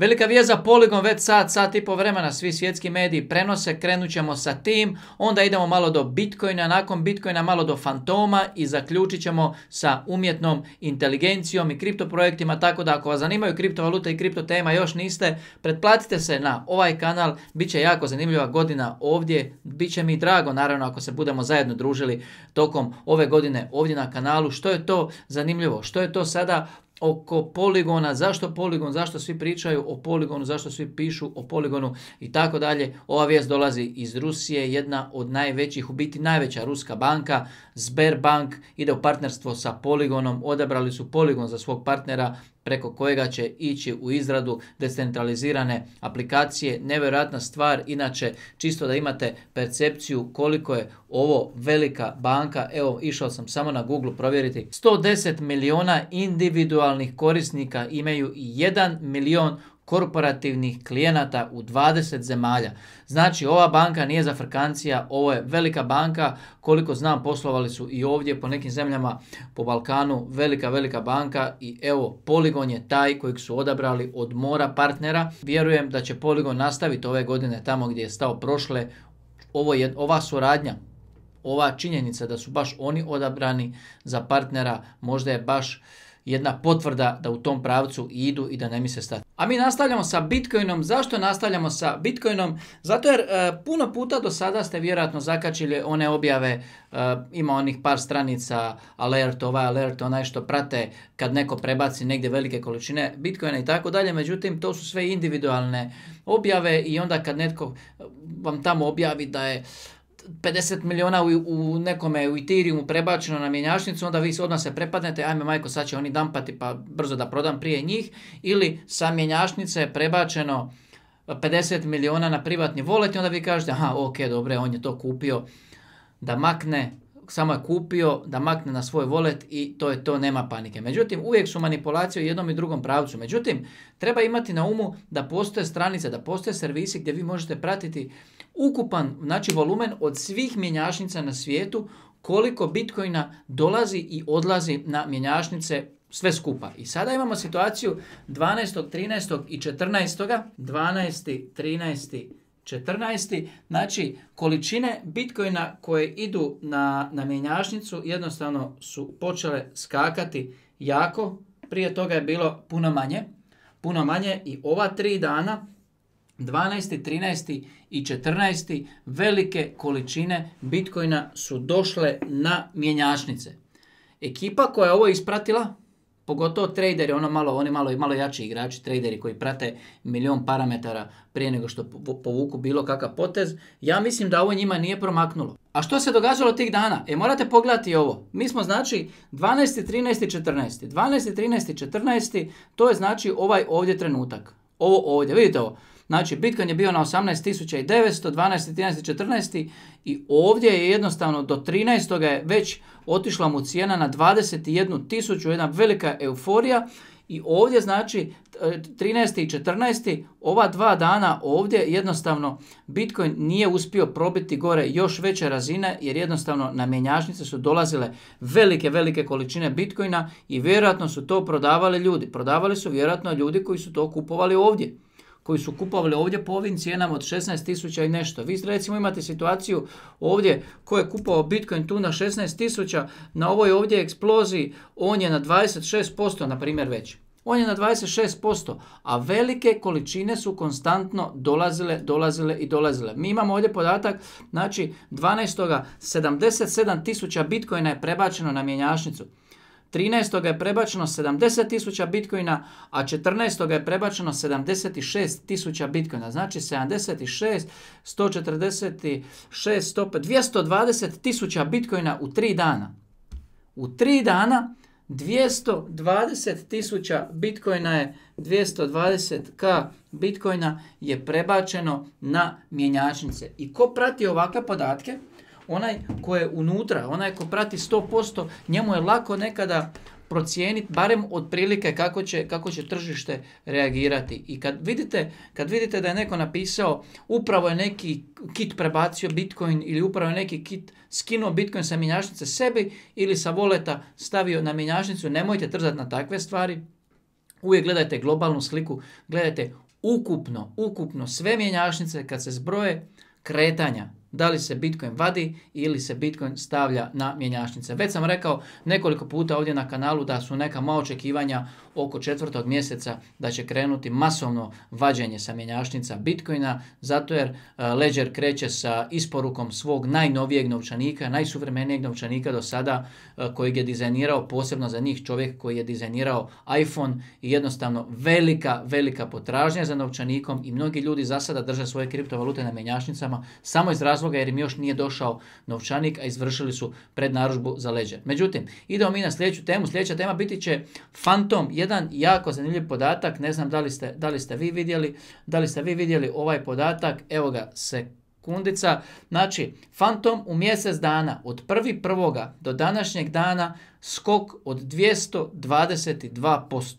Velika vijeza poligon već sat, sat i po vremena, svi svjetski mediji prenose, krenut ćemo sa tim, onda idemo malo do Bitcoina, nakon Bitcoina malo do fantoma i zaključit ćemo sa umjetnom inteligencijom i kriptoprojektima, tako da ako vas zanimaju kriptovaluta i kripto tema još niste, pretplatite se na ovaj kanal, bit će jako zanimljiva godina ovdje, bit će mi drago naravno ako se budemo zajedno družili tokom ove godine ovdje na kanalu, što je to zanimljivo, što je to sada oko poligona, zašto poligon, zašto svi pričaju o poligonu, zašto svi pišu o poligonu i tako dalje. Ova vijest dolazi iz Rusije, jedna od najvećih, u biti najveća ruska banka, Sberbank, ide u partnerstvo sa poligonom, odabrali su poligon za svog partnera, preko kojega će ići u izradu decentralizirane aplikacije. Nevjerojatna stvar, inače čisto da imate percepciju koliko je ovo velika banka, evo išao sam samo na Google provjeriti, 110 miliona individualnih korisnika imaju 1 milion korporativnih klijenata u 20 zemalja. Znači ova banka nije za frkancija, ovo je velika banka, koliko znam poslovali su i ovdje po nekim zemljama po Balkanu, velika, velika banka i evo Poligon je taj kojeg su odabrali od mora partnera. Vjerujem da će Poligon nastaviti ove godine tamo gdje je stao prošle, ovo je, ova suradnja ova činjenica da su baš oni odabrani za partnera možda je baš jedna potvrda da u tom pravcu idu i da ne misle stati. A mi nastavljamo sa Bitcoinom. Zašto nastavljamo sa Bitcoinom? Zato jer e, puno puta do sada ste vjerojatno zakačili one objave, e, ima onih par stranica, alert, ovaj alert, onaj što prate kad neko prebaci negdje velike količine Bitcoina i tako dalje. Međutim, to su sve individualne objave i onda kad netko vam tamo objavi da je 50 milijuna u, u nekome u prebačeno na mjenjačnicu, onda vi odmah se prepadnete, ajme majko sad će oni dampati pa brzo da prodam prije njih, ili sa mjenjačnice je prebačeno 50 e, milijuna na privatni volet i onda vi kažete aha ok dobro, on je to kupio da makne samo je kupio da makne na svoj volet i to je to, nema panike. Međutim, uvijek su manipulacije u jednom i drugom pravcu. Međutim, treba imati na umu da postoje stranice, da postoje servisi gdje vi možete pratiti ukupan, znači volumen od svih mjenjašnica na svijetu koliko bitcoina dolazi i odlazi na mjenjašnice sve skupa. I sada imamo situaciju 12. 13. i 14. 12. 13. 14. Znači, količine bitcoina koje idu na, na mjenjačnicu jednostavno su počele skakati jako. Prije toga je bilo puno manje. Puno manje i ova tri dana, 12., 13. i 14. velike količine bitcoina su došle na mjenjačnice. Ekipa koja je ovo ispratila, Pogotovo traderi, ono malo, oni malo, malo jači igrači, traderi koji prate milion parametara prije nego što povuku bilo kakav potez. Ja mislim da ovo njima nije promaknulo. A što se događalo tih dana? E morate pogledati ovo. Mi smo znači 12. 13. 14. 12. 13. 14. To je znači ovaj ovdje trenutak. Ovo ovdje, vidite ovo. Znači, Bitcoin je bio na 18.900, 12.000, i ovdje je jednostavno do 13. je već otišla mu cijena na 21.000, jedna velika euforija i ovdje znači 13. i 14. ova dva dana ovdje jednostavno Bitcoin nije uspio probiti gore još veće razine jer jednostavno na mjenjačnice su dolazile velike, velike količine Bitcoina i vjerojatno su to prodavali ljudi. Prodavali su vjerojatno ljudi koji su to kupovali ovdje koji su kupovali ovdje po ovim cijenama od 16.000 i nešto. Vi recimo imate situaciju ovdje ko je kupovao Bitcoin tu na 16.000, na ovoj ovdje eksploziji on je na 26% na primjer već. On je na 26%, a velike količine su konstantno dolazile, dolazile i dolazile. Mi imamo ovdje podatak, znači 12. tisuća bitcoina je prebačeno na mjenjašnicu. 13. je prebačeno 70.000 bitcoina, a 14. je prebačeno 76.000 bitcoina. Znači 76, 146, 220 tisuća bitcoina u 3 dana. U 3 dana 220 tisuća bitcoina je 220k bitcoina je prebačeno na mjenjačnice. I ko prati ovakve podatke, onaj ko je unutra, onaj ko prati 100%, njemu je lako nekada procijeniti barem otprilike kako će, kako će tržište reagirati. I kad vidite, kad vidite da je neko napisao upravo je neki kit prebacio Bitcoin ili upravo je neki kit skinuo Bitcoin sa mjenjačnice sebi ili sa voleta stavio na mjenjačnicu, nemojte trzati na takve stvari. Uvijek gledajte globalnu sliku, gledajte ukupno, ukupno sve mjenjačnice kad se zbroje kretanja da li se Bitcoin vadi ili se Bitcoin stavlja na mjenjačnice. Već sam rekao nekoliko puta ovdje na kanalu da su neka mala očekivanja oko četvrtog mjeseca da će krenuti masovno vađenje sa mjenjačnica Bitcoina, zato jer e, Ledger kreće sa isporukom svog najnovijeg novčanika, najsuvremenijeg novčanika do sada e, kojeg je dizajnirao posebno za njih čovjek koji je dizajnirao iPhone i jednostavno velika, velika potražnja za novčanikom i mnogi ljudi za sada drže svoje kriptovalute na mjenjačnicama samo iz razloga razloga jer im još nije došao novčanik, a izvršili su prednaružbu za leđe. Međutim, idemo mi na sljedeću temu. Sljedeća tema biti će Fantom, jedan jako zanimljiv podatak, ne znam da li ste, ste vi vidjeli, da li ste vi vidjeli ovaj podatak, evo ga sekundica. Znači, Fantom u mjesec dana, od 1.1. do današnjeg dana, skok od 222%.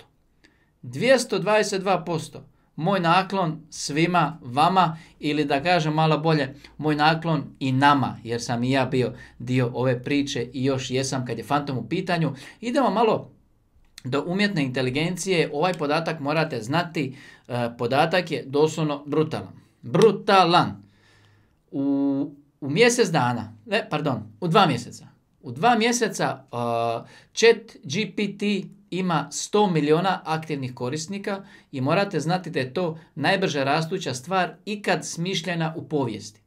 222% moj naklon svima vama ili da kažem malo bolje moj naklon i nama jer sam i ja bio dio ove priče i još jesam kad je Fantom u pitanju. Idemo malo do umjetne inteligencije, ovaj podatak morate znati, e, podatak je doslovno brutalan. Brutalan. U, u mjesec dana, ne, pardon, u dva mjeseca. U dva mjeseca uh, chat GPT ima 100 miliona aktivnih korisnika i morate znati da je to najbrže rastuća stvar ikad smišljena u povijesti.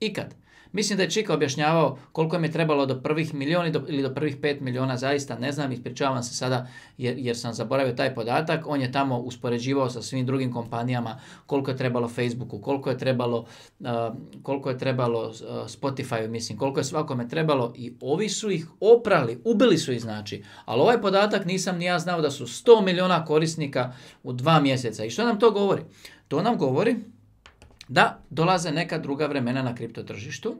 Ikad. Mislim da je Čika objašnjavao koliko im je trebalo do prvih milijon ili do prvih pet milijuna zaista ne znam, ispričavam se sada jer, jer sam zaboravio taj podatak. On je tamo uspoređivao sa svim drugim kompanijama koliko je trebalo Facebooku, koliko je trebalo, uh, koliko je trebalo Spotify, mislim, koliko je svakome trebalo i ovi su ih oprali, ubili su ih znači. Ali ovaj podatak nisam ni ja znao da su 100 milijuna korisnika u dva mjeseca. I što nam to govori? To nam govori da dolaze neka druga vremena na kripto tržištu.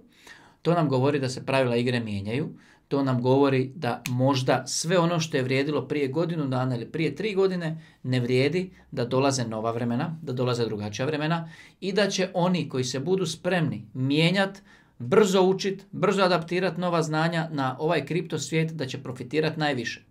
To nam govori da se pravila igre mijenjaju, to nam govori da možda sve ono što je vrijedilo prije godinu dana ili prije tri godine ne vrijedi, da dolaze nova vremena, da dolaze drugačija vremena i da će oni koji se budu spremni mijenjati, brzo učit, brzo adaptirati nova znanja na ovaj kripto svijet, da će profitirati najviše.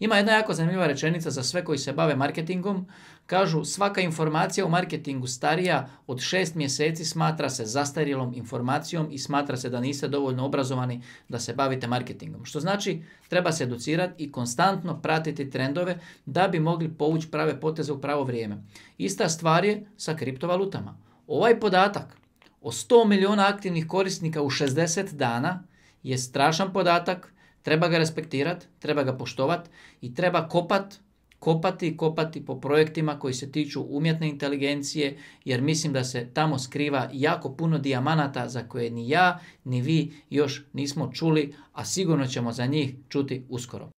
Ima jedna jako zanimljiva rečenica za sve koji se bave marketingom, Kažu svaka informacija u marketingu starija od šest mjeseci smatra se zastarjelom informacijom i smatra se da niste dovoljno obrazovani da se bavite marketingom. Što znači treba se educirati i konstantno pratiti trendove da bi mogli povući prave poteze u pravo vrijeme. Ista stvar je sa kriptovalutama. Ovaj podatak o 100 milijuna aktivnih korisnika u 60 dana je strašan podatak, treba ga respektirati, treba ga poštovati i treba kopati kopati, kopati po projektima koji se tiču umjetne inteligencije, jer mislim da se tamo skriva jako puno dijamanata za koje ni ja, ni vi još nismo čuli, a sigurno ćemo za njih čuti uskoro.